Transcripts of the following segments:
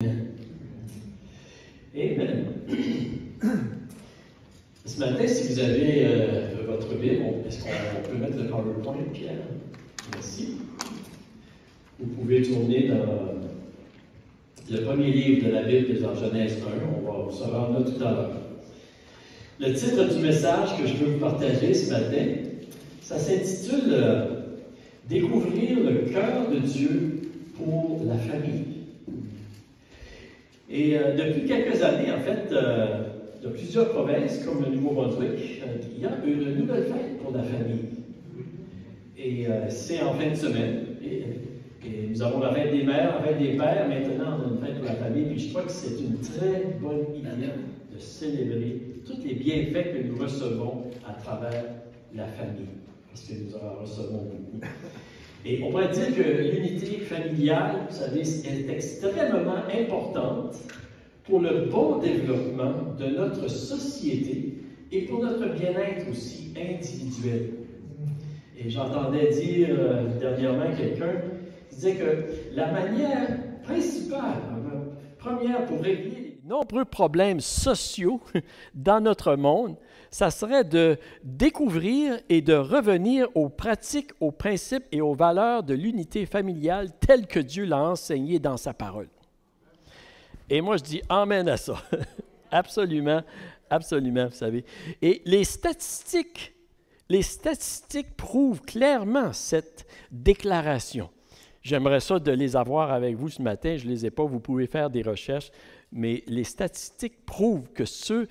Amen. Eh ce matin, si vous avez euh, votre Bible, est-ce qu'on peut mettre le PowerPoint, Pierre? Merci. Vous pouvez tourner dans le premier livre de la Bible, dans Genèse 1. On va se rendre là tout à l'heure. Le titre du message que je veux vous partager ce matin, ça s'intitule euh, Découvrir le cœur de Dieu pour la famille. Et euh, depuis quelques années, en fait, euh, de plusieurs provinces, comme le Nouveau-Brunswick, euh, il y a une nouvelle fête pour la famille. Et c'est en fin de semaine. Et, nous avons la fête des mères, la fête des pères, maintenant on a une fête pour la famille. Et je crois que c'est une très bonne idée de célébrer tous les bienfaits que nous recevons à travers la famille. Parce que nous en recevons beaucoup. Et on pourrait dire que l'unité familiale, vous savez, est extrêmement importante pour le bon développement de notre société et pour notre bien-être aussi individuel. Et j'entendais dire euh, dernièrement quelqu'un qui disait que la manière principale, première pour régler les nombreux problèmes sociaux dans notre monde, ça serait de découvrir et de revenir aux pratiques, aux principes et aux valeurs de l'unité familiale telle que Dieu l'a enseignée dans sa parole. Et moi, je dis emmène à ça. absolument, absolument, vous savez. Et les statistiques, les statistiques prouvent clairement cette déclaration. J'aimerais ça de les avoir avec vous ce matin. Je ne les ai pas. Vous pouvez faire des recherches. Mais les statistiques prouvent que ceux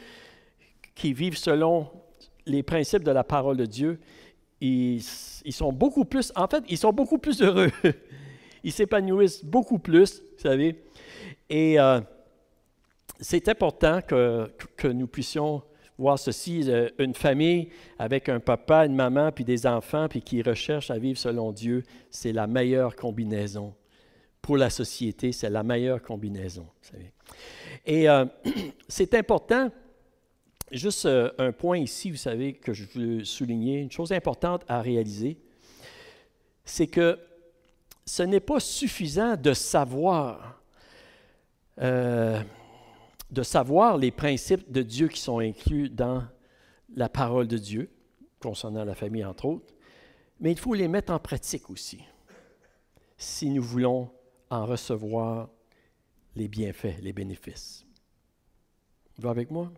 qui vivent selon les principes de la parole de Dieu, ils, sont beaucoup plus, en fait, ils sont beaucoup plus heureux. Ils s'épanouissent beaucoup plus, vous savez. Et euh, c'est important que, que, nous puissions voir ceci, euh, une famille avec un papa, une maman, puis des enfants, puis qui recherchent à vivre selon Dieu, c'est la meilleure combinaison. Pour la société, c'est la meilleure combinaison. Vous savez. Et euh, c'est important juste euh, un point ici, vous savez, que je veux souligner, une chose importante à réaliser, c'est que ce n'est pas suffisant de savoir, euh, de savoir les principes de Dieu qui sont inclus dans la parole de Dieu, concernant la famille entre autres, mais il faut les mettre en pratique aussi, si nous voulons en recevoir les bienfaits, les bénéfices. Vous avec moi?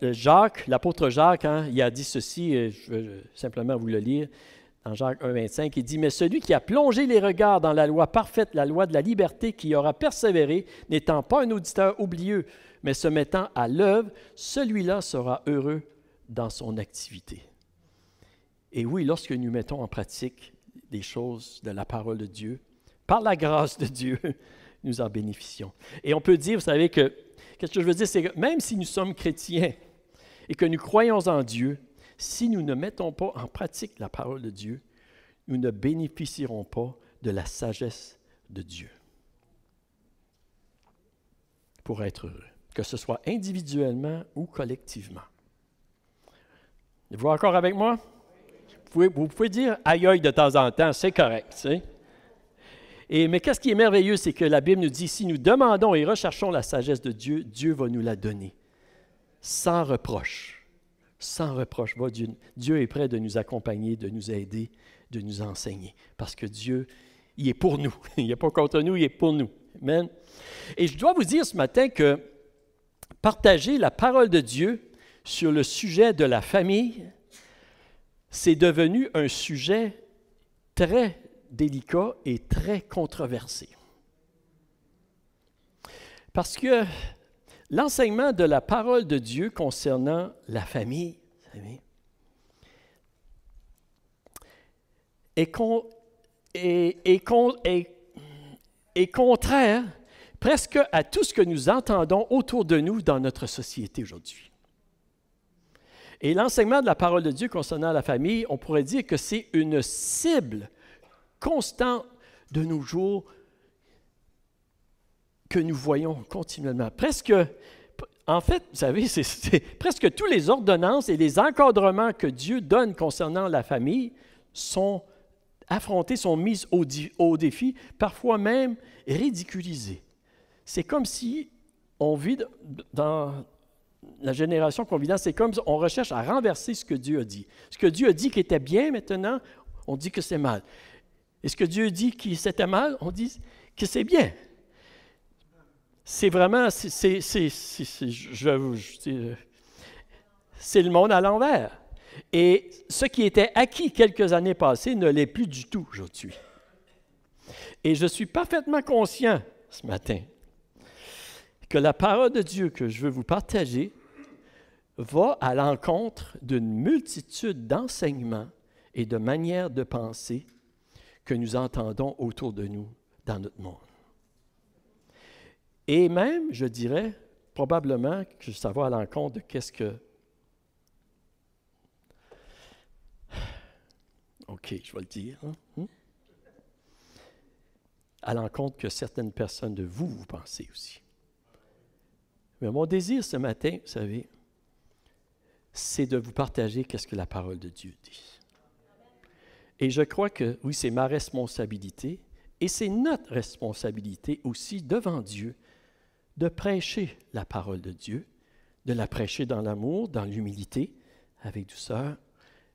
Euh, Jacques, l'apôtre Jacques, hein, il a dit ceci, je veux simplement vous le lire, dans Jacques 1, 25, il dit, Mais celui qui a plongé les regards dans la loi parfaite, la loi de la liberté, qui aura persévéré, n'étant pas un auditeur oublieux, mais se mettant à l'œuvre, celui-là sera heureux dans son activité. Et oui, lorsque nous mettons en pratique des choses de la parole de Dieu, par la grâce de Dieu, nous en bénéficions. Et on peut dire, vous savez, que, qu'est-ce que je veux dire, c'est que même si nous sommes chrétiens et que nous croyons en Dieu, si nous ne mettons pas en pratique la parole de Dieu, nous ne bénéficierons pas de la sagesse de Dieu pour être heureux, que ce soit individuellement ou collectivement. Vous êtes encore avec moi? Vous pouvez, vous pouvez dire aïe aïe de temps en temps, c'est correct. c'est mais qu'est-ce qui est merveilleux, c'est que la Bible nous dit, si nous demandons et recherchons la sagesse de Dieu, Dieu va nous la donner, sans reproche. Sans reproche, Dieu, Dieu est prêt de nous accompagner, de nous aider, de nous enseigner, parce que Dieu, il est pour nous. Il n'est pas contre nous, il est pour nous. Amen. Et je dois vous dire ce matin que partager la parole de Dieu sur le sujet de la famille, c'est devenu un sujet très délicat et très controversé. Parce que l'enseignement de la parole de Dieu concernant la famille est, con, est, contraire presque à tout ce que nous entendons autour de nous dans notre société aujourd'hui. Et l'enseignement de la parole de Dieu concernant la famille, on pourrait dire que c'est une cible constant de nos jours que nous voyons continuellement. Presque, en fait, vous savez, c'est presque tous les ordonnances et les encadrements que Dieu donne concernant la famille sont affrontés, sont mises au, défi, parfois même ridiculisés. C'est comme si on vit dans la génération qu'on vit dans, c'est comme si on recherche à renverser ce que Dieu a dit. Ce que Dieu a dit qui était bien maintenant, on dit que c'est mal est ce que Dieu dit que c'était mal, on dit que c'est bien. C'est vraiment, c'est le monde à l'envers. Et ce qui était acquis quelques années passées ne l'est plus du tout aujourd'hui. Et je suis parfaitement conscient ce matin que la parole de Dieu que je veux vous partager va à l'encontre d'une multitude d'enseignements et de manières de penser que nous entendons autour de nous dans notre monde. Et même, je dirais, probablement que ça va à l'encontre de qu'est-ce que... OK, je vais le dire. Hein? Hmm? À l'encontre que certaines personnes de vous, vous pensez aussi. Mais mon désir ce matin, vous savez, c'est de vous partager qu'est-ce que la parole de Dieu dit. Et je crois que, oui, c'est ma responsabilité, et c'est notre responsabilité aussi devant Dieu de prêcher la parole de Dieu, de la prêcher dans l'amour, dans l'humilité, avec douceur,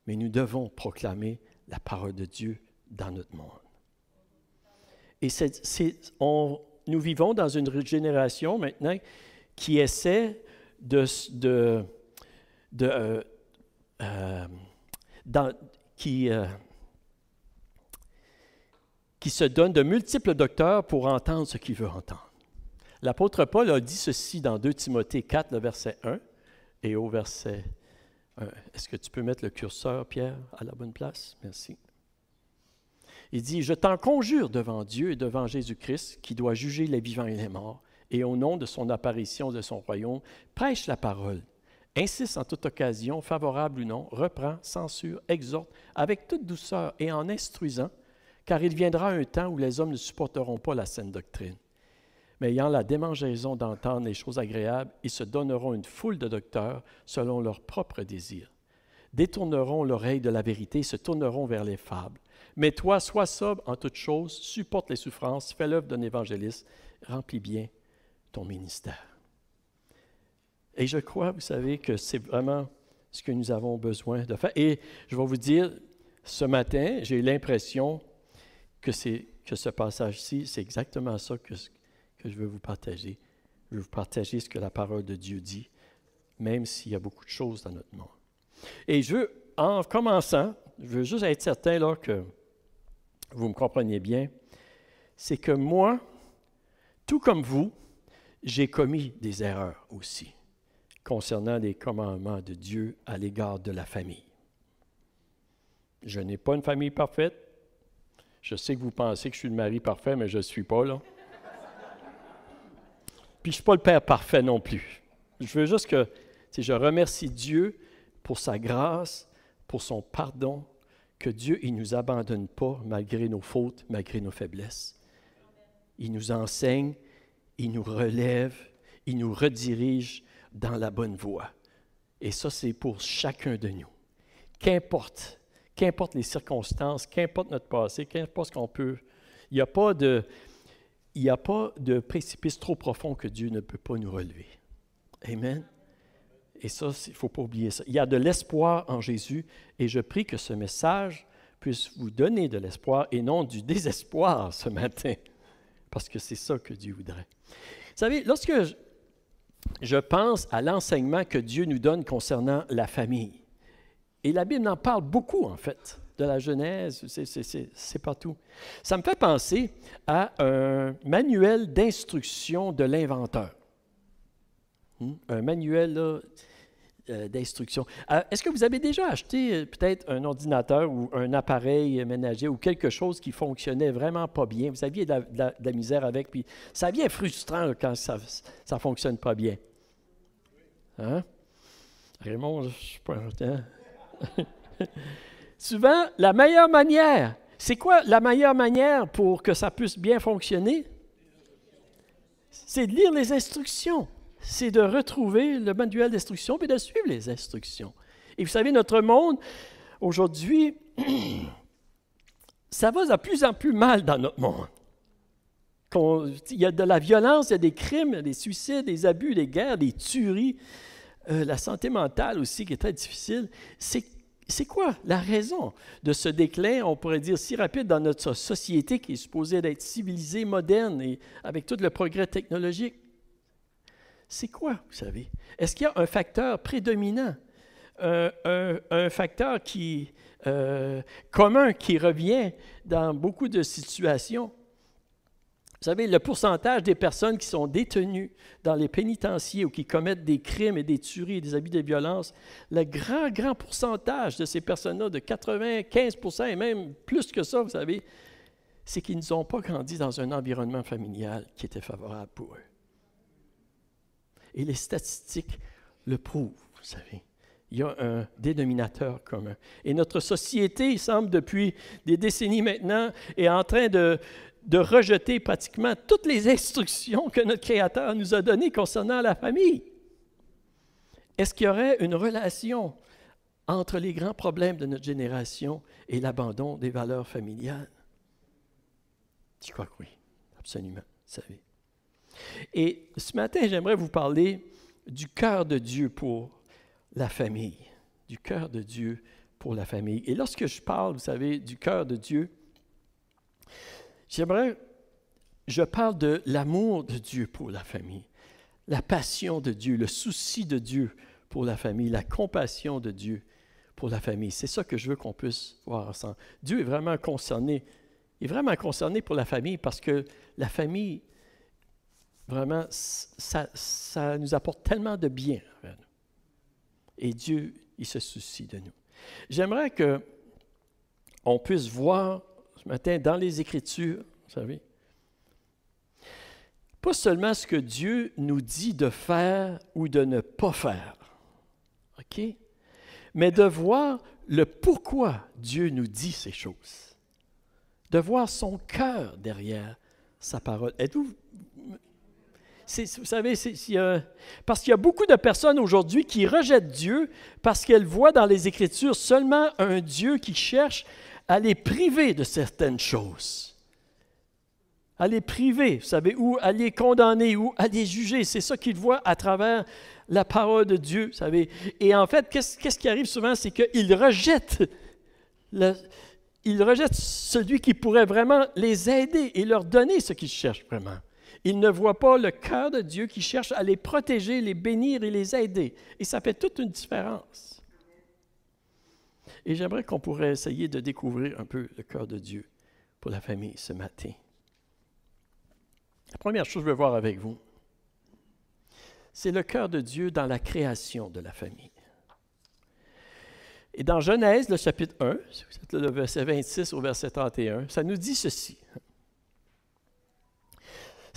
mais nous devons proclamer la parole de Dieu dans notre monde. Et nous vivons dans une génération maintenant qui essaie de, de, de euh, euh, qui, euh, qui se donne de multiples docteurs pour entendre ce qu'il veut entendre. L'apôtre Paul a dit ceci dans 2 Timothée 4, le verset 1 et au verset 1. Est-ce que tu peux mettre le curseur, Pierre, à la bonne place? Merci. Il dit, je t'en conjure devant Dieu et devant Jésus-Christ, qui doit juger les vivants et les morts, et au nom de son apparition de son royaume, prêche la parole. Insiste en toute occasion, favorable ou non, reprend, censure, exhorte avec toute douceur et en instruisant, car il viendra un temps où les hommes ne supporteront pas la saine doctrine. Mais ayant la démangeaison d'entendre les choses agréables, ils se donneront une foule de docteurs selon leurs propres désirs. Détourneront l'oreille de la vérité se tourneront vers les fables. Mais toi, sois sobre en toutes choses, supporte les souffrances, fais l'œuvre d'un évangéliste, remplis bien ton ministère. Et je crois, vous savez, que c'est vraiment ce que nous avons besoin de faire. Et je vais vous dire, ce matin, j'ai eu l'impression que, que ce passage-ci, c'est exactement ça que, je veux vous partager. Je veux vous partager ce que la parole de Dieu dit, même s'il y a beaucoup de choses dans notre monde. Et je veux, en commençant, je veux juste être certain là, que vous me compreniez bien, c'est que moi, tout comme vous, j'ai commis des erreurs aussi concernant les commandements de Dieu à l'égard de la famille. Je n'ai pas une famille parfaite, je sais que vous pensez que je suis le mari parfait, mais je ne suis pas, là. Puis je ne suis pas le père parfait non plus. Je veux juste que je remercie Dieu pour sa grâce, pour son pardon, que Dieu, il ne nous abandonne pas malgré nos fautes, malgré nos faiblesses. Il nous enseigne, il nous relève, il nous redirige dans la bonne voie. Et ça, c'est pour chacun de nous. Qu'importe qu'importe les circonstances, qu'importe notre passé, qu'importe ce qu'on peut. Il n'y a, pas de, il a pas de précipice trop profond que Dieu ne peut pas nous relever. Amen. Et ça, il ne faut pas oublier ça. Il y a de l'espoir en Jésus et je prie que ce message puisse vous donner de l'espoir et non du désespoir ce matin, parce que c'est ça que Dieu voudrait. Vous savez, lorsque je pense à l'enseignement que Dieu nous donne concernant la famille, et la Bible en parle beaucoup, en fait, de la Genèse, c'est tout. Ça me fait penser à un manuel d'instruction de l'inventeur. Hmm? Un manuel euh, d'instruction. Euh, est-ce que vous avez déjà acheté euh, peut-être un ordinateur ou un appareil ménager ou quelque chose qui fonctionnait vraiment pas bien? Vous aviez de la, misère avec, puis ça devient frustrant quand ça ne fonctionne pas bien. Hein? Raymond, je suis pas... Souvent, la meilleure manière, c'est quoi la meilleure manière pour que ça puisse bien fonctionner? C'est de lire les instructions. C'est de retrouver le manuel d'instruction et de suivre les instructions. Et vous savez, notre monde, aujourd'hui, ça va de plus en plus mal dans notre monde. Il y a de la violence, il y a des crimes, des suicides, des abus, des guerres, des tueries. Euh, la santé mentale aussi qui est très difficile, c'est quoi la raison de ce déclin, on pourrait dire, si rapide dans notre société qui est supposée d'être civilisée, moderne et avec tout le progrès technologique? C'est quoi, vous savez? Est-ce qu'il y a un facteur prédominant, euh, un, facteur qui, euh, commun qui revient dans beaucoup de situations? Vous savez, le pourcentage des personnes qui sont détenues dans les pénitenciers ou qui commettent des crimes et des tueries et des abus de violence, le grand, grand pourcentage de ces personnes-là, de 95 et même plus que ça, vous savez, c'est qu'ils n'ont pas grandi dans un environnement familial qui était favorable pour eux. Et les statistiques le prouvent, vous savez. Il y a un dénominateur commun. Et notre société, il semble, depuis des décennies maintenant, est en train de, de rejeter pratiquement toutes les instructions que notre Créateur nous a données concernant la famille? Est-ce qu'il y aurait une relation entre les grands problèmes de notre génération et l'abandon des valeurs familiales? Je crois que oui, absolument, vous savez. Et ce matin, j'aimerais vous parler du cœur de Dieu pour la famille, du cœur de Dieu pour la famille. Et lorsque je parle, vous savez, du cœur de Dieu, J'aimerais, je parle de l'amour de Dieu pour la famille, la passion de Dieu, le souci de Dieu pour la famille, la compassion de Dieu pour la famille. C'est ça que je veux qu'on puisse voir ensemble. Dieu est vraiment concerné, est vraiment concerné pour la famille parce que la famille, vraiment, ça, ça nous apporte tellement de bien. Et Dieu, il se soucie de nous. J'aimerais que on puisse voir matin dans les Écritures, vous savez. Pas seulement ce que Dieu nous dit de faire ou de ne pas faire, OK? Mais de voir le pourquoi Dieu nous dit ces choses. De voir son cœur derrière sa parole. Êtes-vous vous savez, parce qu'il y a beaucoup de personnes aujourd'hui qui rejettent Dieu parce qu'elles voient dans les Écritures seulement un Dieu qui cherche à les priver de certaines choses. À les priver, vous savez, ou à les condamner, ou à les juger. C'est ça qu'ils voient à travers la parole de Dieu, vous savez. Et en fait, qu'est-ce qui arrive souvent, c'est qu'ils rejettent celui qui pourrait vraiment les aider et leur donner ce qu'ils cherchent vraiment. Ils ne voient pas le cœur de Dieu qui cherche à les protéger, les bénir et les aider. Et ça fait toute une différence. Et j'aimerais qu'on pourrait essayer de découvrir un peu le cœur de Dieu pour la famille ce matin. La première chose que je veux voir avec vous, c'est le cœur de Dieu dans la création de la famille. Et dans Genèse, le chapitre 1, le verset 26 au verset 31, ça nous dit ceci.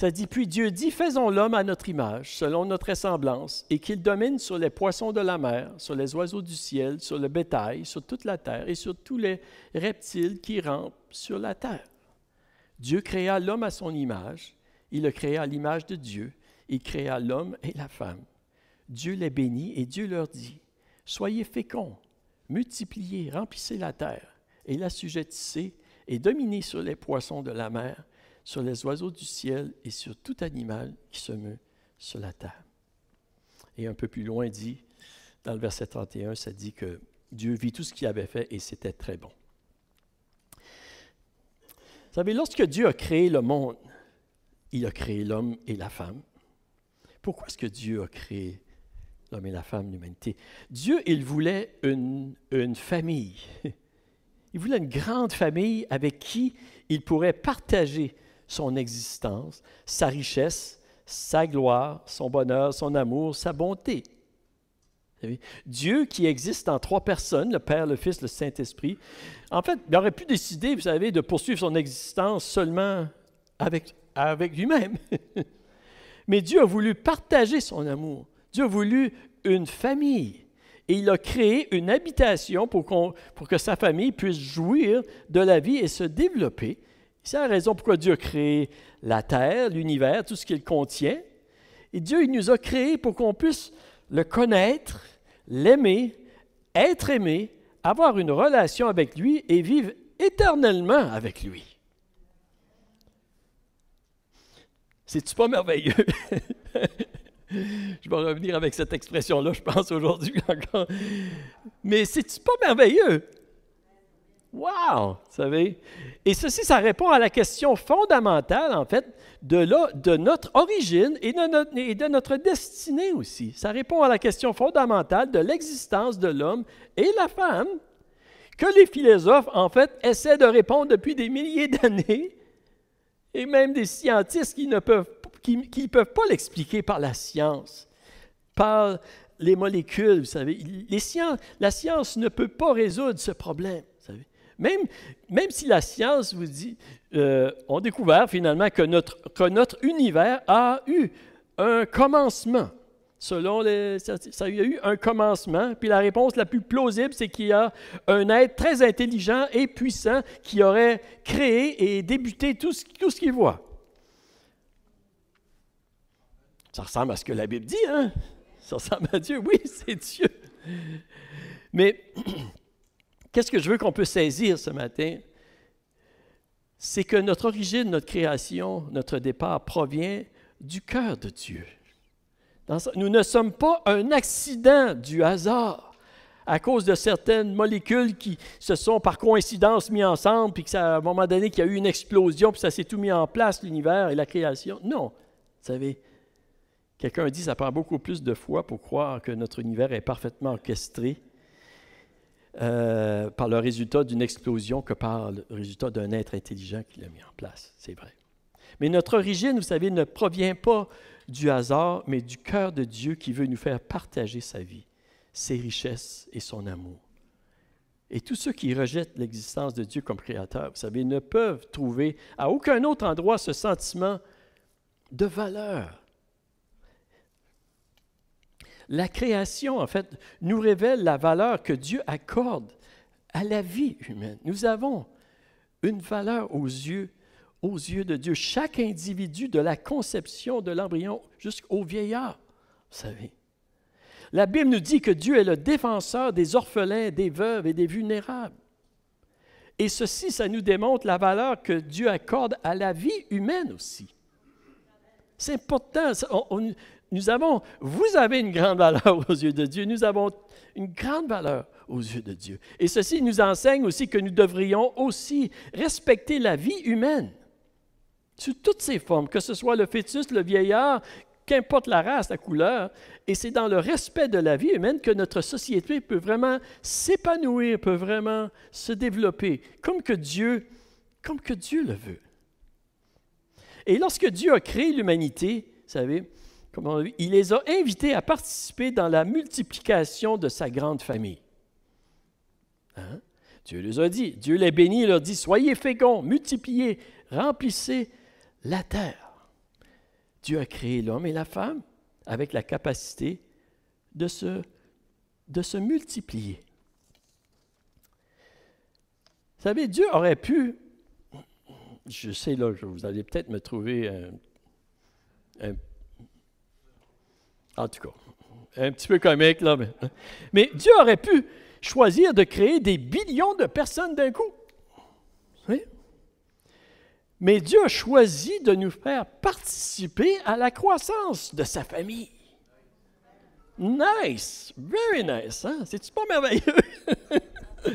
Ça dit, puis Dieu dit, faisons l'homme à notre image, selon notre ressemblance, et qu'il domine sur les poissons de la mer, sur les oiseaux du ciel, sur le bétail, sur toute la terre, et sur tous les reptiles qui rampent sur la terre. Dieu créa l'homme à son image, il le créa à l'image de Dieu, il créa l'homme et la femme. Dieu les bénit et Dieu leur dit, Soyez féconds, multipliez, remplissez la terre, et la l'assujettissez, et dominez sur les poissons de la mer, sur les oiseaux du ciel et sur tout animal qui se meut sur la terre. Et un peu plus loin dit, dans le verset 31, ça dit que Dieu vit tout ce qu'il avait fait et c'était très bon. Vous savez, lorsque Dieu a créé le monde, il a créé l'homme et la femme. Pourquoi est-ce que Dieu a créé l'homme et la femme, l'humanité? Dieu, il voulait une, une famille. Il voulait une grande famille avec qui il pourrait partager son existence, sa richesse, sa gloire, son bonheur, son amour, sa bonté. Dieu qui existe en trois personnes, le Père, le Fils, le Saint-Esprit, en fait, il aurait pu décider, vous savez, de poursuivre son existence seulement avec, avec lui-même. Mais Dieu a voulu partager son amour. Dieu a voulu une famille. Et il a créé une habitation pour, pour que sa famille puisse jouir de la vie et se développer c'est la raison pourquoi Dieu a créé la terre, l'univers, tout ce qu'il contient. Et Dieu, il nous a créés pour qu'on puisse le connaître, l'aimer, être aimé, avoir une relation avec lui et vivre éternellement avec lui. C'est-tu pas merveilleux? je vais revenir avec cette expression-là, je pense, aujourd'hui encore. Mais c'est-tu pas merveilleux? Wow! Vous savez? Et ceci, ça répond à la question fondamentale, en fait, de, de notre origine et de notre, destinée aussi. Ça répond à la question fondamentale de l'existence de l'homme et la femme, que les philosophes, en fait, essaient de répondre depuis des milliers d'années, et même des scientifiques qui ne peuvent, peuvent pas l'expliquer par la science, par les molécules, vous savez. Les la science ne peut pas résoudre ce problème. Même, même si la science vous dit, euh, on découvert finalement que notre, notre univers a eu un commencement. Selon les, ça, y a eu un commencement, puis la réponse la plus plausible, c'est qu'il y a un être très intelligent et puissant qui aurait créé et débuté tout tout ce qu'il voit. Ça ressemble à ce que la Bible dit, hein? Ça ressemble à Dieu. Oui, c'est Dieu. Mais Qu'est-ce que je veux qu'on peut saisir ce matin? C'est que notre origine, notre création, notre départ provient du cœur de Dieu. nous ne sommes pas un accident du hasard à cause de certaines molécules qui se sont par coïncidence mises ensemble, puis à un moment donné, qu'il y a eu une explosion, puis ça s'est tout mis en place, l'univers et la création. Non, vous savez, quelqu'un dit, ça prend beaucoup plus de foi pour croire que notre univers est parfaitement orchestré euh, par le résultat d'une explosion que par le résultat d'un être intelligent qui l'a mis en place. C'est vrai. Mais notre origine, vous savez, ne provient pas du hasard, mais du cœur de Dieu qui veut nous faire partager sa vie, ses richesses et son amour. Et tous ceux qui rejettent l'existence de Dieu comme créateur, vous savez, ne peuvent trouver à aucun autre endroit ce sentiment de valeur la création, en fait, nous révèle la valeur que Dieu accorde à la vie humaine. Nous avons une valeur aux yeux, aux yeux de Dieu. Chaque individu, de la conception de l'embryon jusqu'au vieillard, vous savez. La Bible nous dit que Dieu est le défenseur des orphelins, des veuves et des vulnérables. Et ceci, ça nous démontre la valeur que Dieu accorde à la vie humaine aussi. C'est important nous avons, vous avez une grande valeur aux yeux de Dieu. Nous avons une grande valeur aux yeux de Dieu. Et ceci nous enseigne aussi que nous devrions aussi respecter la vie humaine sous toutes ses formes, que ce soit le fœtus, le vieillard, qu'importe la race, la couleur. Et c'est dans le respect de la vie humaine que notre société peut vraiment s'épanouir, peut vraiment se développer, comme que Dieu, comme que Dieu le veut. Et lorsque Dieu a créé l'humanité, vous savez, il les a invités à participer dans la multiplication de sa grande famille. Hein? Dieu les a dit, Dieu les bénit, il leur dit, soyez féconds, multipliez, remplissez la terre. Dieu a créé l'homme et la femme avec la capacité de se, de se multiplier. Vous savez, Dieu aurait pu, je sais là, vous allez peut-être me trouver un, un en tout cas, un petit peu comique, là. Hein. Mais, Dieu aurait pu choisir de créer des billions de personnes d'un coup. Mais Dieu a choisi de nous faire participer à la croissance de sa famille. Nice, very nice. Hein? C'est-tu pas merveilleux?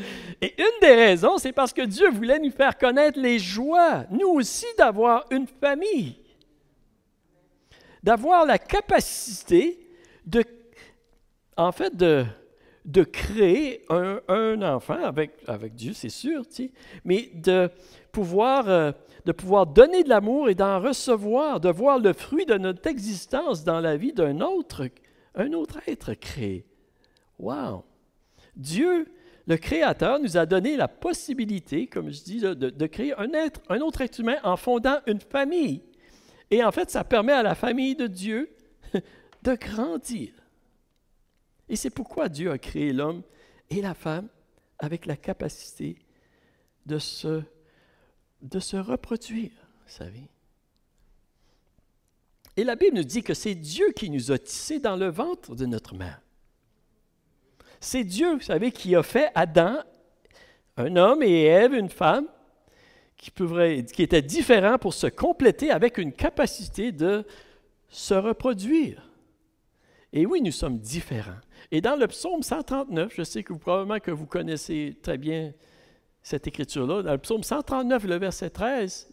Et une des raisons, c'est parce que Dieu voulait nous faire connaître les joies, nous aussi, d'avoir une famille d'avoir la capacité de, en fait, de, de créer un, enfant avec, avec Dieu, c'est sûr, mais de pouvoir, euh, de pouvoir donner de l'amour et d'en recevoir, de voir le fruit de notre existence dans la vie d'un autre, un autre être créé. Wow! Dieu, le Créateur, nous a donné la possibilité, comme je dis, de, de créer un être, un autre être humain en fondant une famille. Et en fait, ça permet à la famille de Dieu de grandir. Et c'est pourquoi Dieu a créé l'homme et la femme avec la capacité de se, de se reproduire, vous savez. Et la Bible nous dit que c'est Dieu qui nous a tissés dans le ventre de notre mère. C'est Dieu, vous savez, qui a fait Adam, un homme, et Ève, une femme, qui, qui était différent pour se compléter avec une capacité de se reproduire. Et oui, nous sommes différents. Et dans le psaume 139, je sais que vous, probablement que vous connaissez très bien cette écriture-là, dans le psaume 139, le verset 13,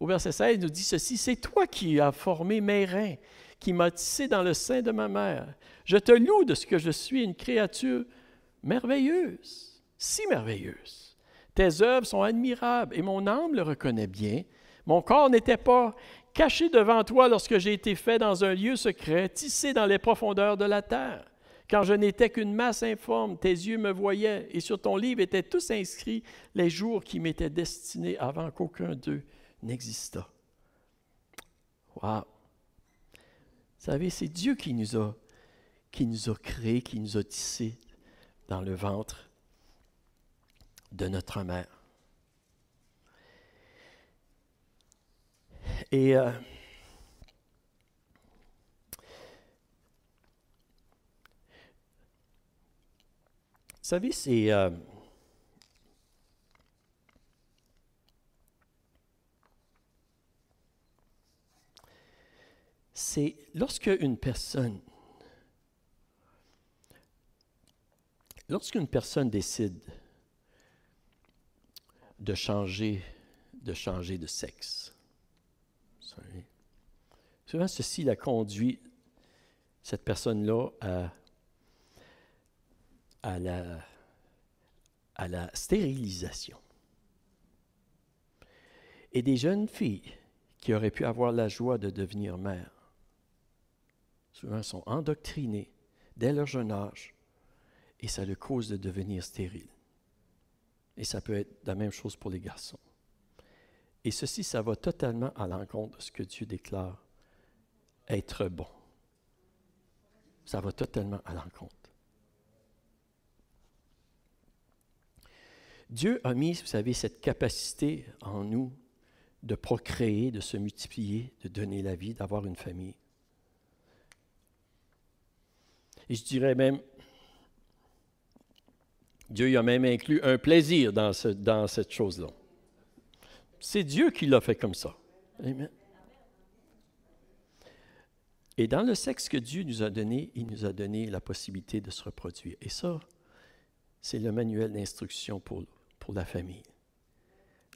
au verset 16, nous dit ceci, C'est toi qui as formé mes reins, qui m'as tissé dans le sein de ma mère. Je te loue de ce que je suis une créature merveilleuse, si merveilleuse. Tes œuvres sont admirables et mon âme le reconnaît bien. Mon corps n'était pas caché devant toi lorsque j'ai été fait dans un lieu secret, tissé dans les profondeurs de la terre. Quand je n'étais qu'une masse informe, tes yeux me voyaient, et sur ton livre étaient tous inscrits les jours qui m'étaient destinés avant qu'aucun d'eux n'existât. Wow! Vous savez, c'est Dieu qui nous a, qui nous a créés, qui nous a tissés dans le ventre de notre mère. Et euh, Vous savez, c'est. Euh, c'est lorsque une personne. Lorsqu'une personne décide de changer de, sexe. Hein? Souvent, ceci la conduit, cette personne-là, à, à, la, stérilisation. Et des jeunes filles qui auraient pu avoir la joie de devenir mères, souvent sont endoctrinées dès leur jeune âge, et ça le cause de devenir stérile. Et ça peut être la même chose pour les garçons. Et ceci, ça va totalement à l'encontre de ce que Dieu déclare être bon. Ça va totalement à l'encontre. Dieu a mis, vous savez, cette capacité en nous de procréer, de se multiplier, de donner la vie, d'avoir une famille. Et je dirais même, Dieu y a même inclus un plaisir dans, cette chose-là. C'est Dieu qui l'a fait comme ça. Amen. Et dans le sexe que Dieu nous a donné, il nous a donné la possibilité de se reproduire. Et ça, c'est le manuel d'instruction pour la famille.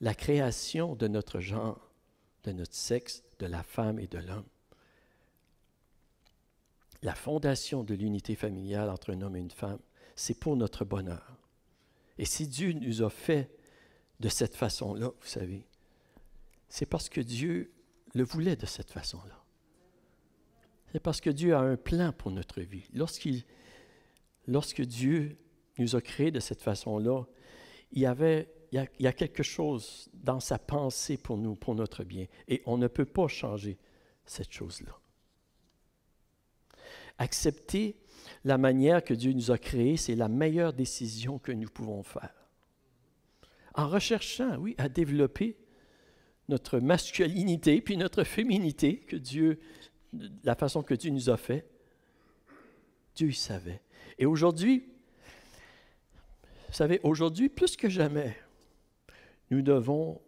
La création de notre genre, de notre sexe, de la femme et de l'homme. La fondation de l'unité familiale entre un homme et une femme, c'est pour notre bonheur. Et si Dieu nous a fait de cette façon-là, vous savez, c'est parce que Dieu le voulait de cette façon-là. C'est parce que Dieu a un plan pour notre vie. Lorsqu'il, lorsque Dieu nous a créés de cette façon-là, il y avait, il y a quelque chose dans sa pensée pour nous, pour notre bien. Et on ne peut pas changer cette chose-là. Accepter la manière que Dieu nous a créés, c'est la meilleure décision que nous pouvons faire. En recherchant, oui, à développer notre masculinité puis notre féminité, que Dieu, la façon que Dieu nous a fait, Dieu y savait. Et aujourd'hui, vous savez, aujourd'hui, plus que jamais, nous devons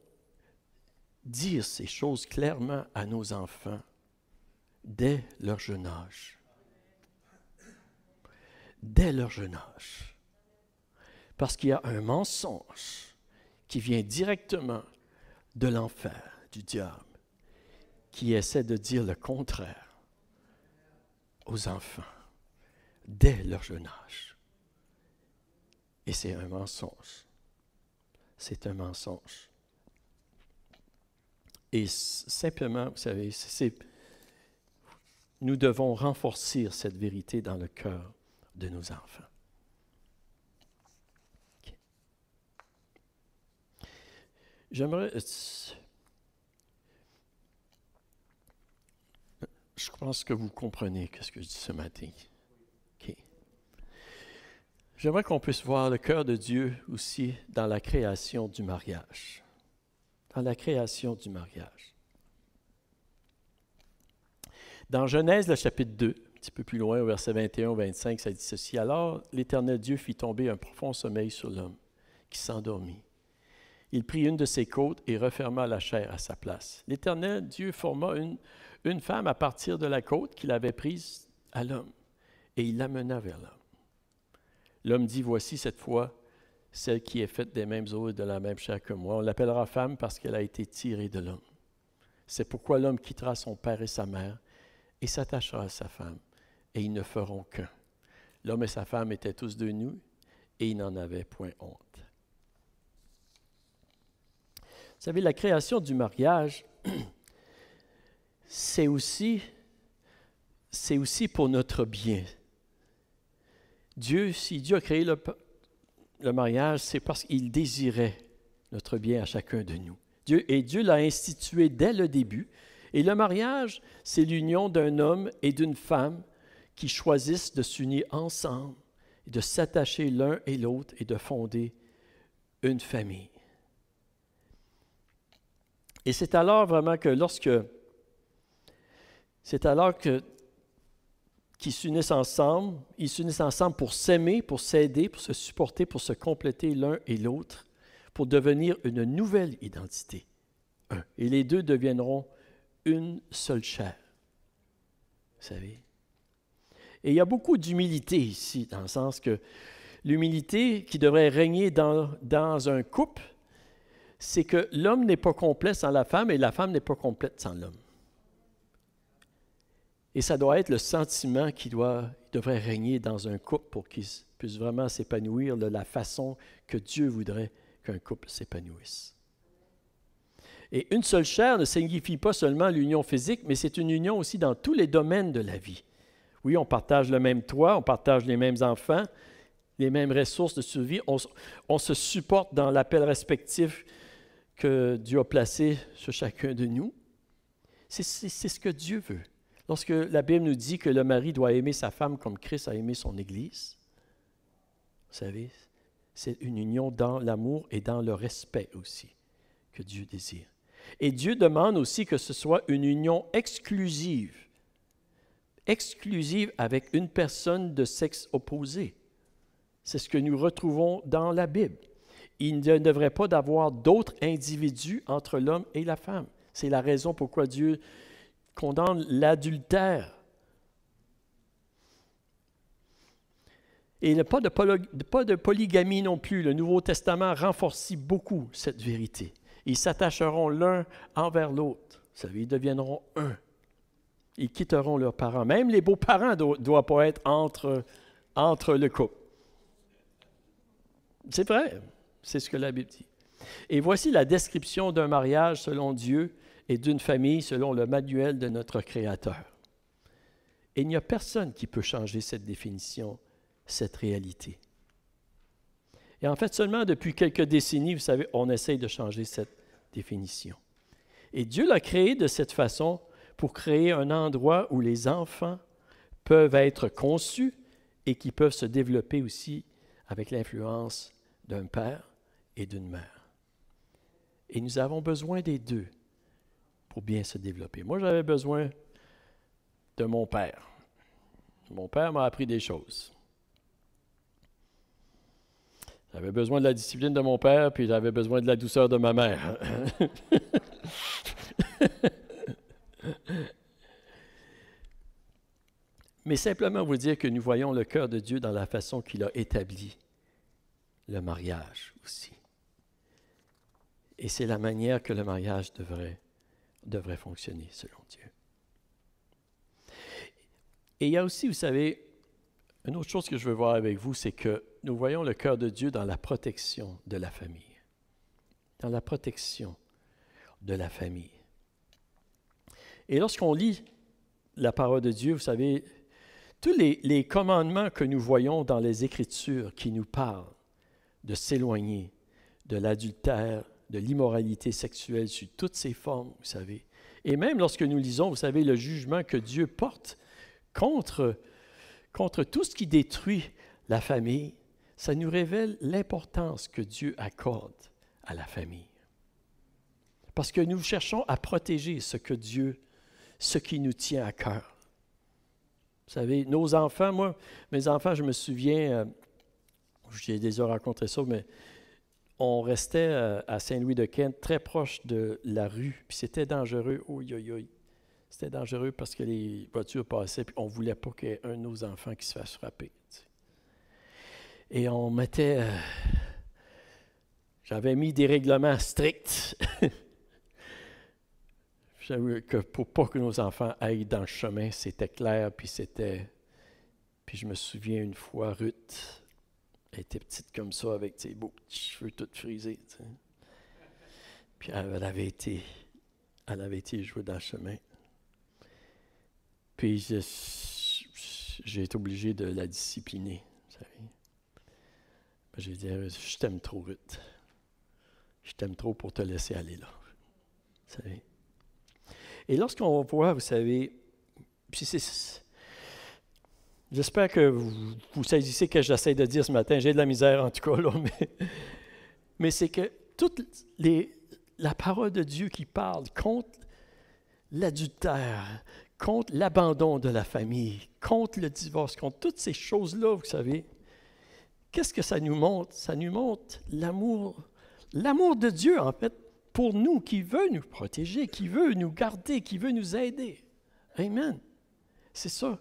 dire ces choses clairement à nos enfants dès leur jeune âge dès leur jeune âge. Parce qu'il y a un mensonge qui vient directement de l'enfer, du diable, qui essaie de dire le contraire aux enfants dès leur jeune âge. Et c'est un mensonge. C'est un mensonge. Et simplement, vous savez, nous devons renforcer cette vérité dans le cœur de nos enfants. J'aimerais... Euh, je pense que vous comprenez ce que je dis ce matin. J'aimerais qu'on puisse voir le cœur de Dieu aussi dans la création du mariage. Dans la création du mariage. Dans Genèse, le chapitre 2, petit peu plus loin, au verset 21-25, ça dit ceci. Alors l'Éternel Dieu fit tomber un profond sommeil sur l'homme, qui s'endormit. Il prit une de ses côtes et referma la chair à sa place. L'Éternel Dieu forma une, une femme à partir de la côte qu'il avait prise à l'homme, et il l'amena vers l'homme. L'homme dit, voici cette fois celle qui est faite des mêmes os et de la même chair que moi. On l'appellera femme parce qu'elle a été tirée de l'homme. C'est pourquoi l'homme quittera son père et sa mère et s'attachera à sa femme, et ils ne feront qu'un. L'homme et sa femme étaient tous de nous, et ils n'en avaient point honte. Vous savez, la création du mariage, c'est aussi, c'est aussi pour notre bien. Dieu, si Dieu a créé le, le mariage, c'est parce qu'il désirait notre bien à chacun de nous. Dieu, et Dieu l'a institué dès le début. Et le mariage, c'est l'union d'un homme et d'une femme qui choisissent de s'unir ensemble, de s'attacher l'un et l'autre et de fonder une famille. Et c'est alors vraiment que lorsque c'est alors que qu'ils s'unissent ensemble, ils s'unissent ensemble pour s'aimer, pour s'aider, pour se supporter, pour se compléter l'un et l'autre, pour devenir une nouvelle identité. Et les deux deviendront une seule chair. Vous savez? Et il y a beaucoup d'humilité ici, dans le sens que l'humilité qui devrait régner dans, un couple, c'est que l'homme n'est pas complet sans la femme et la femme n'est pas complète sans l'homme. Et ça doit être le sentiment qui doit, devrait régner dans un couple pour qu'il puisse vraiment s'épanouir de la façon que Dieu voudrait qu'un couple s'épanouisse. Et une seule chair ne signifie pas seulement l'union physique, mais c'est une union aussi dans tous les domaines de la vie. Oui, on partage le même toit, on partage les mêmes enfants, les mêmes ressources de survie. On, se supporte dans l'appel respectif que Dieu a placé sur chacun de nous. C'est ce que Dieu veut. Lorsque la Bible nous dit que le mari doit aimer sa femme comme Christ a aimé son Église, vous savez, c'est une union dans l'amour et dans le respect aussi que Dieu désire. Et Dieu demande aussi que ce soit une union exclusive exclusive avec une personne de sexe opposé. C'est ce que nous retrouvons dans la Bible. Il ne devrait pas d'avoir d'autres individus entre l'homme et la femme. C'est la raison pourquoi Dieu condamne l'adultère. Et pas de, pas de polygamie non plus. Le Nouveau Testament renforcit beaucoup cette vérité. Ils s'attacheront l'un envers l'autre. Vous savez, ils deviendront un. Ils quitteront leurs parents. Même les beaux-parents ne doivent pas être entre, entre le couple. C'est vrai, c'est ce que la Bible dit. Et voici la description d'un mariage selon Dieu et d'une famille selon le manuel de notre Créateur. Et il n'y a personne qui peut changer cette définition, cette réalité. Et en fait, seulement depuis quelques décennies, vous savez, on essaye de changer cette définition. Et Dieu l'a créé de cette façon pour créer un endroit où les enfants peuvent être conçus et qui peuvent se développer aussi avec l'influence d'un père et d'une mère. Et nous avons besoin des deux pour bien se développer. Moi, j'avais besoin de mon père. Mon père m'a appris des choses. J'avais besoin de la discipline de mon père, puis j'avais besoin de la douceur de ma mère. mais simplement vous dire que nous voyons le cœur de Dieu dans la façon qu'il a établi le mariage aussi. Et c'est la manière que le mariage devrait, devrait fonctionner selon Dieu. Et il y a aussi, vous savez, une autre chose que je veux voir avec vous, c'est que nous voyons le cœur de Dieu dans la protection de la famille. Dans la protection de la famille. Et lorsqu'on lit la parole de Dieu, vous savez, tous les, commandements que nous voyons dans les Écritures qui nous parlent de s'éloigner de l'adultère, de l'immoralité sexuelle sous toutes ses formes, vous savez. Et même lorsque nous lisons, vous savez, le jugement que Dieu porte contre, contre tout ce qui détruit la famille, ça nous révèle l'importance que Dieu accorde à la famille. Parce que nous cherchons à protéger ce que Dieu, ce qui nous tient à cœur. Vous savez, nos enfants, moi, mes enfants, je me souviens, euh, j'ai déjà rencontré ça, mais on restait euh, à Saint-Louis-de-Kent, très proche de la rue, puis c'était dangereux. Oh, oui. C'était dangereux parce que les voitures passaient, puis on ne voulait pas qu'un un de nos enfants qui se fasse frapper. Et on mettait. Euh, j'avais mis des règlements stricts. que pour pas que nos enfants aillent dans le chemin, c'était clair, puis c'était... Puis je me souviens une fois, Ruth, était petite comme ça, avec ses beaux petits cheveux tout frisés. Puis elle avait été... Elle avait été jouée dans le chemin. Puis j'ai été obligé de la discipliner, vous savez. J'ai dit, je t'aime trop, Ruth. Je t'aime trop pour te laisser aller là. Et lorsqu'on voit, vous savez, J'espère que vous, saisissez ce que j'essaie de dire ce matin. J'ai de la misère en tout cas, là, mais, mais c'est que toute la parole de Dieu qui parle contre l'adultère, contre l'abandon de la famille, contre le divorce, contre toutes ces choses-là, vous savez, qu'est-ce que ça nous montre? Ça nous montre l'amour, l'amour de Dieu, en fait, pour nous, qui veut nous protéger, qui veut nous garder, qui veut nous aider. Amen. C'est ça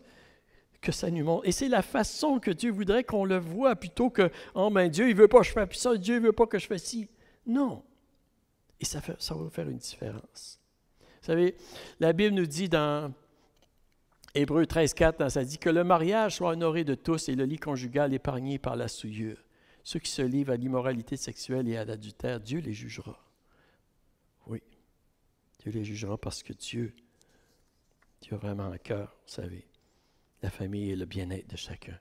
que ça nous montre. Et c'est la façon que Dieu voudrait qu'on le voit plutôt que, oh ben Dieu, il veut pas que je fasse ça, Dieu, ne veut pas que je fasse ci. Non. Et ça, ça va faire une différence. Vous savez, la Bible nous dit dans Hébreu 13, 4, ça dit que le mariage soit honoré de tous et le lit conjugal épargné par la souillure. Ceux qui se livrent à l'immoralité sexuelle et à l'adultère, Dieu les jugera. Dieu les jugera parce que Dieu, Dieu a vraiment un cœur, vous savez, la famille et le bien-être de chacun.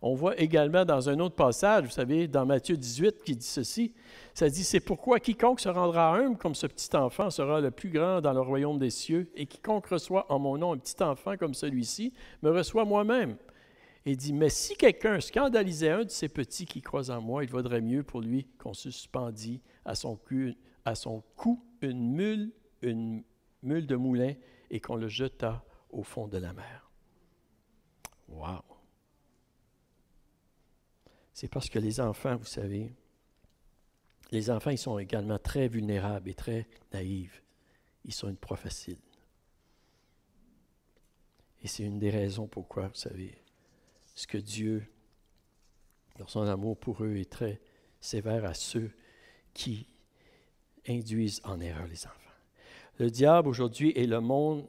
On voit également dans un autre passage, vous savez, dans Matthieu 18, qui dit ceci, ça dit, c'est pourquoi quiconque se rendra humble comme ce petit enfant sera le plus grand dans le royaume des cieux, et quiconque reçoit en mon nom un petit enfant comme celui-ci, me reçoit moi-même. Et dit, mais si quelqu'un scandalisait un de ces petits qui croisent en moi, il vaudrait mieux pour lui qu'on suspendit à son cou une mule une mule de moulin et qu'on le jeta au fond de la mer. Wow! C'est parce que les enfants, vous savez, les enfants, ils sont également très vulnérables et très naïfs. Ils sont une proie facile. Et c'est une des raisons pourquoi, vous savez, ce que Dieu, dans son amour pour eux, est très sévère à ceux qui induisent en erreur les enfants. Le diable aujourd'hui est le monde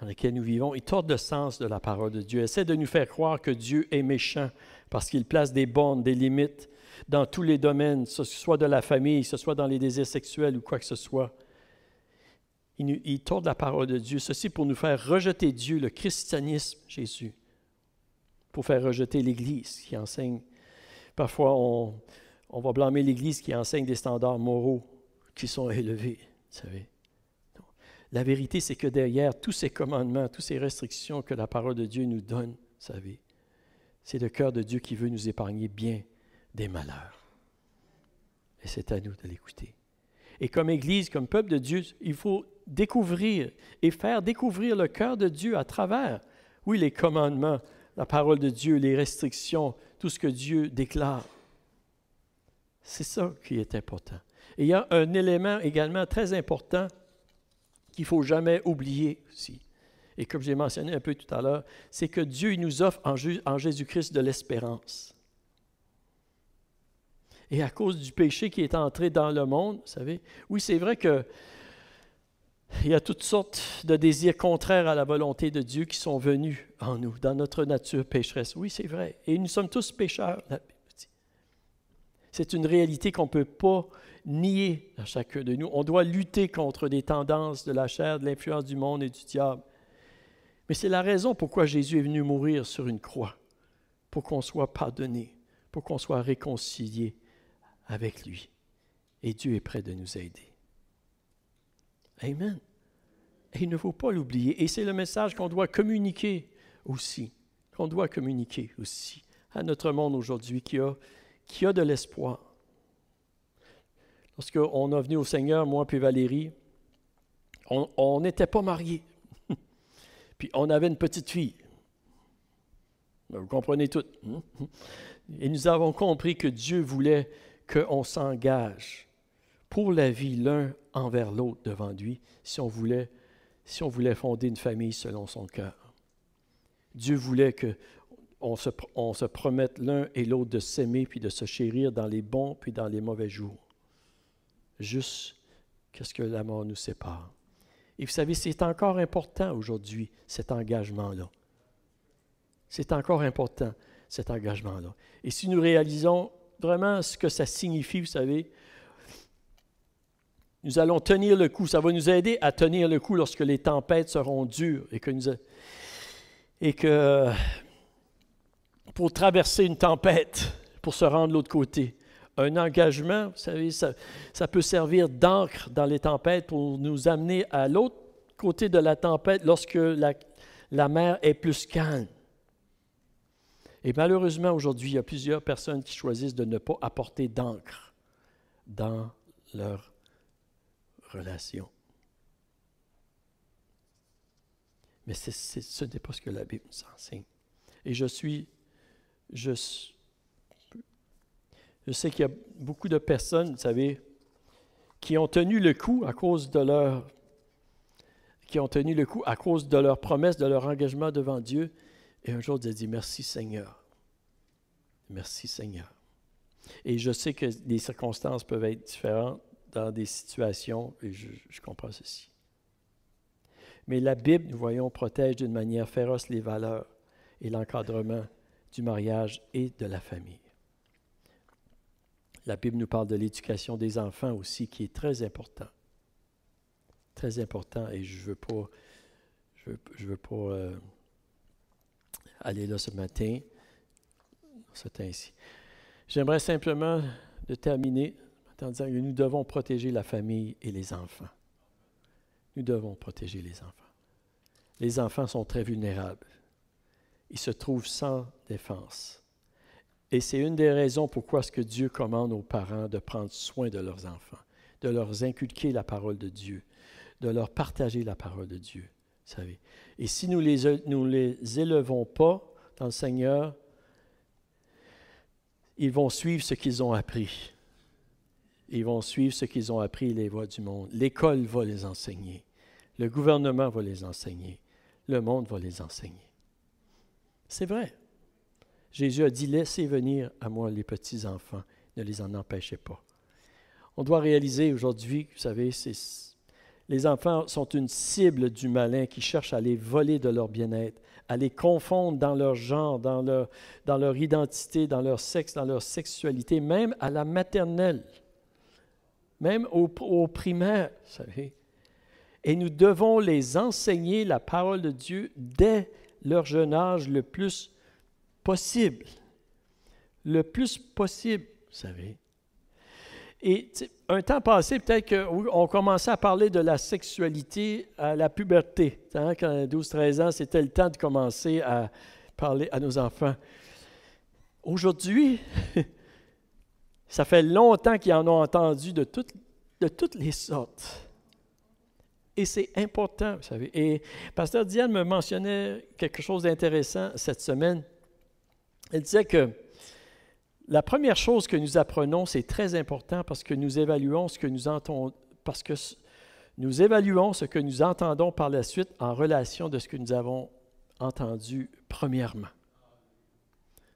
dans lequel nous vivons, il tord le sens de la parole de Dieu, essaie de nous faire croire que Dieu est méchant parce qu'il place des bornes, des limites dans tous les domaines, que ce soit de la famille, que ce soit dans les désirs sexuels ou quoi que ce soit. Il, il tord la parole de Dieu, ceci pour nous faire rejeter Dieu, le christianisme, Jésus, pour faire rejeter l'Église qui enseigne. Parfois, on, on va blâmer l'Église qui enseigne des standards moraux qui sont élevés, vous savez. La vérité, c'est que derrière tous ces commandements, toutes ces restrictions que la parole de Dieu nous donne, vous savez, c'est le cœur de Dieu qui veut nous épargner bien des malheurs. Et c'est à nous de l'écouter. Et comme Église, comme peuple de Dieu, il faut découvrir et faire découvrir le cœur de Dieu à travers, oui, les commandements, la parole de Dieu, les restrictions, tout ce que Dieu déclare. C'est ça qui est important. Et il y a un élément également très important qu'il faut jamais oublier aussi, et comme j'ai mentionné un peu tout à l'heure, c'est que Dieu nous offre en, en Jésus-Christ de l'espérance. Et à cause du péché qui est entré dans le monde, vous savez, oui, c'est vrai que il y a toutes sortes de désirs contraires à la volonté de Dieu qui sont venus en nous, dans notre nature pécheresse. Oui, c'est vrai. Et nous sommes tous pécheurs. C'est une réalité qu'on ne peut pas nier à chacun de nous. On doit lutter contre des tendances de la chair, de l'influence du monde et du diable. Mais c'est la raison pourquoi Jésus est venu mourir sur une croix, pour qu'on soit pardonné, pour qu'on soit réconcilié avec lui. Et Dieu est prêt de nous aider. Amen. Et il ne faut pas l'oublier. Et c'est le message qu'on doit communiquer aussi, qu'on doit communiquer aussi à notre monde aujourd'hui qui a qui a de l'espoir. Lorsqu'on est venu au Seigneur, moi puis Valérie, on n'était pas mariés. puis on avait une petite fille. Ben, vous comprenez tout. Et nous avons compris que Dieu voulait qu'on s'engage pour la vie l'un envers l'autre devant lui si on, voulait, si on voulait fonder une famille selon son cœur. Dieu voulait que on se, on promette l'un et l'autre de s'aimer, puis de se chérir dans les bons, puis dans les mauvais jours. Juste qu'est-ce que la mort nous sépare. Et vous savez, c'est encore important aujourd'hui, cet engagement-là. C'est encore important, cet engagement-là. Et si nous réalisons vraiment ce que ça signifie, vous savez, nous allons tenir le coup. Ça va nous aider à tenir le coup lorsque les tempêtes seront dures et que nous, et que pour traverser une tempête, pour se rendre de l'autre côté. Un engagement, vous savez, ça, peut servir d'encre dans les tempêtes pour nous amener à l'autre côté de la tempête lorsque la, mer est plus calme. Et malheureusement, aujourd'hui, il y a plusieurs personnes qui choisissent de ne pas apporter d'encre dans leur relation. Mais ce n'est pas ce que la Bible nous enseigne. Et je suis je, je sais qu'il y a beaucoup de personnes, vous savez, qui ont tenu le coup à cause de leur qui ont tenu le coup à cause de leur promesse, de leur engagement devant Dieu. Et un jour, ils ont dit, merci Seigneur. Merci Seigneur. Et je sais que les circonstances peuvent être différentes dans des situations, et je comprends ceci. Mais la Bible, nous voyons, protège d'une manière féroce les valeurs et l'encadrement du mariage et de la famille. La Bible nous parle de l'éducation des enfants aussi, qui est très important. Très important, et je ne veux pas, je veux, euh, aller là ce matin. C'est ainsi. J'aimerais simplement de terminer en disant que nous devons protéger la famille et les enfants. Nous devons protéger les enfants. Les enfants sont très vulnérables ils se trouvent sans défense. Et c'est une des raisons pourquoi ce que Dieu commande aux parents de prendre soin de leurs enfants, de leur inculquer la parole de Dieu, de leur partager la parole de Dieu. savez. Et si nous les, nous les élevons pas dans le Seigneur, ils vont suivre ce qu'ils ont appris. Ils vont suivre ce qu'ils ont appris, les voies du monde. L'école va les enseigner. Le gouvernement va les enseigner. Le monde va les enseigner. C'est vrai. Jésus a dit, laissez venir à moi les petits-enfants, ne les en empêchez pas. On doit réaliser aujourd'hui, vous savez, les enfants sont une cible du malin qui cherche à les voler de leur bien-être, à les confondre dans leur genre, dans leur, identité, dans leur sexe, dans leur sexualité, même à la maternelle, même aux au primaire, vous savez. Et nous devons les enseigner la parole de Dieu dès leur jeune âge le plus possible. Le plus possible, vous savez. Et un temps passé, peut-être qu'on commençait à parler de la sexualité à la puberté. Hein, quand 12-13 ans, c'était le temps de commencer à parler à nos enfants. Aujourd'hui, ça fait longtemps qu'ils en ont entendu de toutes, de toutes les sortes. Et c'est important, vous savez. Et Pasteur Diane me mentionnait quelque chose d'intéressant cette semaine. Elle disait que la première chose que nous apprenons, c'est très important parce que nous évaluons ce que nous entendons, parce que nous évaluons ce que nous entendons par la suite en relation de ce que nous avons entendu premièrement.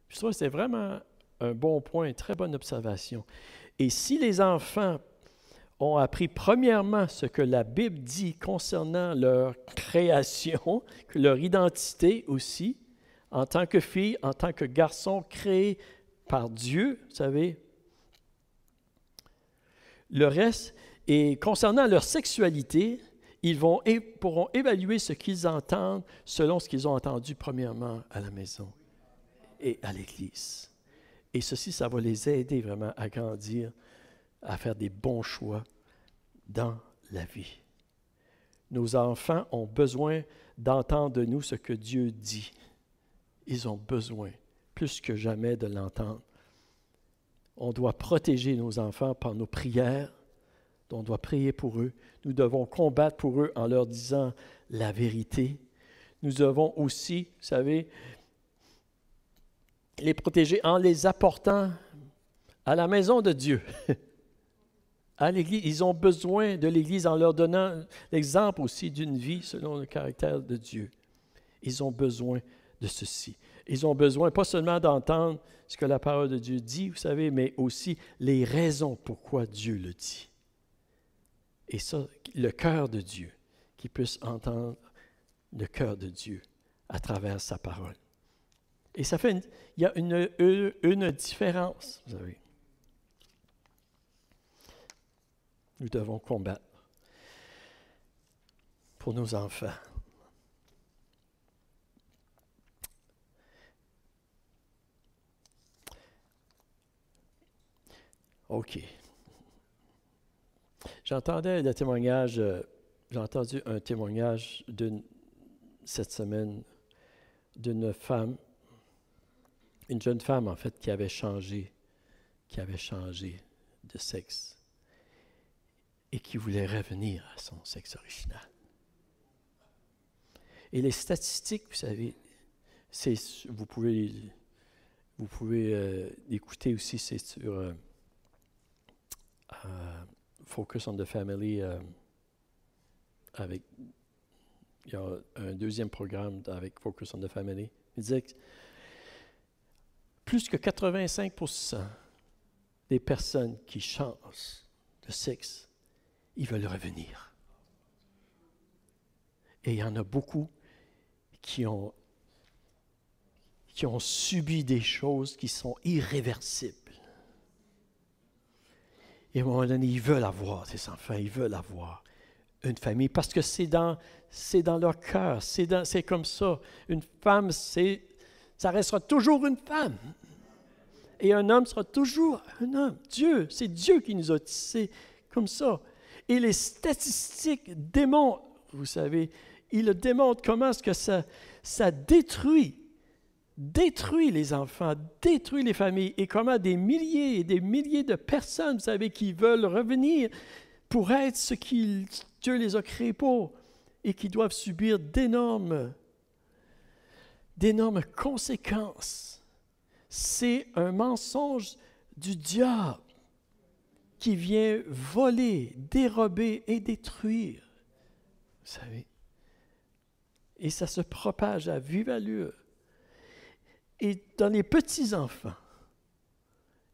Je trouve que c'est vraiment un bon point, une très bonne observation. Et si les enfants ont appris premièrement ce que la Bible dit concernant leur création, leur identité aussi, en tant que fille, en tant que garçon créé par Dieu, vous savez. Le reste, et concernant leur sexualité, ils vont, pourront évaluer ce qu'ils entendent selon ce qu'ils ont entendu premièrement à la maison et à l'Église. Et ceci, ça va les aider vraiment à grandir à faire des bons choix dans la vie. Nos enfants ont besoin d'entendre de nous ce que Dieu dit. Ils ont besoin, plus que jamais, de l'entendre. On doit protéger nos enfants par nos prières, on doit prier pour eux. Nous devons combattre pour eux en leur disant la vérité. Nous devons aussi, vous savez, les protéger en les apportant à la maison de Dieu. l'Église. Ils ont besoin de l'Église en leur donnant l'exemple aussi d'une vie selon le caractère de Dieu. Ils ont besoin de ceci. Ils ont besoin pas seulement d'entendre ce que la parole de Dieu dit, vous savez, mais aussi les raisons pourquoi Dieu le dit. Et ça, le cœur de Dieu, qu'ils puissent entendre le cœur de Dieu à travers sa parole. Et ça fait, il y a une différence, vous savez. nous devons combattre pour nos enfants. OK. J'entendais des témoignage, euh, j'ai entendu un témoignage cette semaine d'une femme, une jeune femme en fait, qui avait changé, qui avait changé de sexe et qui voulait revenir à son sexe original. Et les statistiques, vous savez, vous pouvez, vous pouvez euh, écouter aussi, c'est sur euh, euh, Focus on the Family avec il y a un deuxième programme avec Focus on the Family. Il plus que 85 des personnes qui changent de sexe ils veulent revenir. Et il y en a beaucoup qui ont, qui ont subi des choses qui sont irréversibles. Et à un moment donné, ils veulent avoir ces enfants, ils veulent avoir une famille parce que c'est dans, c'est dans leur cœur, c'est, comme ça. Une femme, c'est, ça restera toujours une femme. Et un homme sera toujours un homme. Dieu, c'est Dieu qui nous a tissés comme ça. Et les statistiques démontrent, vous savez, ils démontrent comment est-ce que ça, ça détruit, détruit les enfants, détruit les familles, et comment des milliers et des milliers de personnes, vous savez, qui veulent revenir pour être ce qu'ils Dieu les a créés pour et qui doivent subir d'énormes, d'énormes conséquences. C'est un mensonge du diable qui vient voler, dérober et détruire. Vous savez. Et ça se propage à vive allure. Et dans les petits-enfants,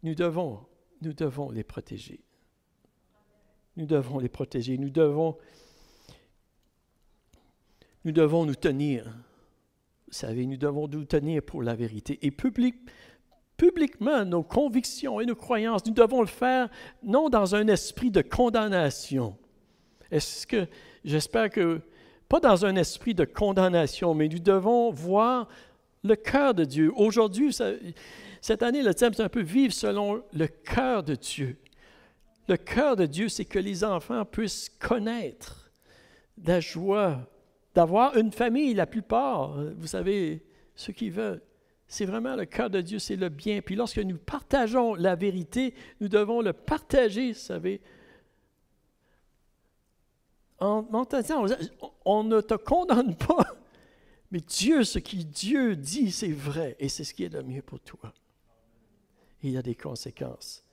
nous devons, nous devons les protéger. Nous devons les protéger. Nous devons, nous devons nous tenir. Vous savez, nous devons nous tenir pour la vérité. Et public, publiquement nos convictions et nos croyances. Nous devons le faire non dans un esprit de condamnation. Est-ce que, j'espère que, pas dans un esprit de condamnation, mais nous devons voir le cœur de Dieu. Aujourd'hui, cette année, le thème, c'est un peu vivre selon le cœur de Dieu. Le cœur de Dieu, c'est que les enfants puissent connaître la joie d'avoir une famille, la plupart, vous savez, ceux qui veulent c'est vraiment le cœur de Dieu, c'est le bien. Puis lorsque nous partageons la vérité, nous devons le partager, vous savez. En, on ne te condamne pas, mais Dieu, ce qui Dieu dit, c'est vrai et c'est ce qui est le mieux pour toi. il y a des conséquences.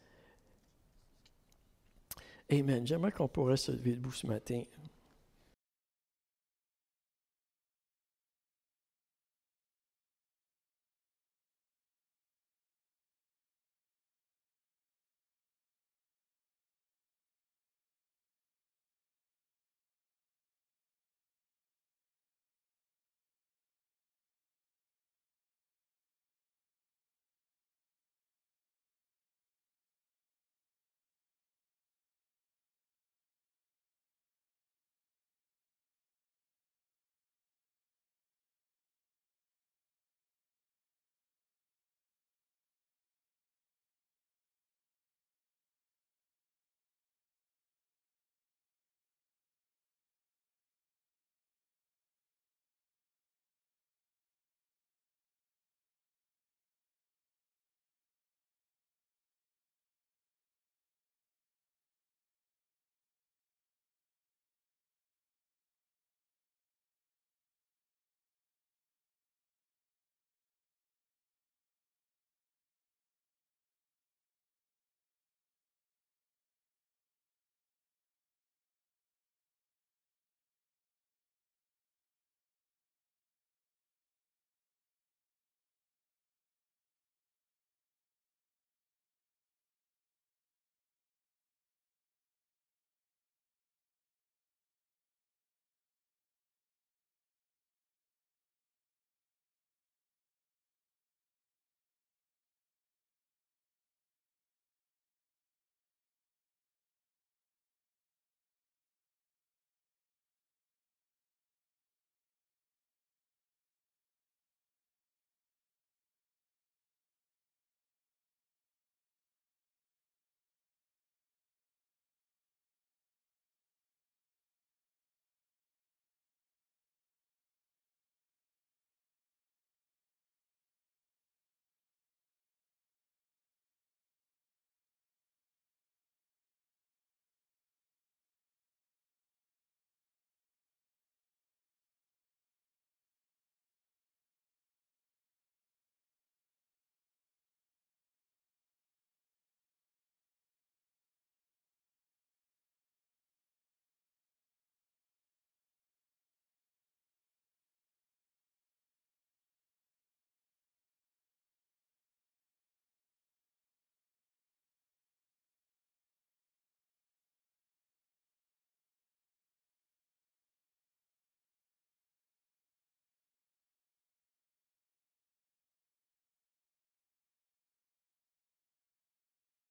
Amen. J'aimerais qu'on pourrait se lever debout ce matin.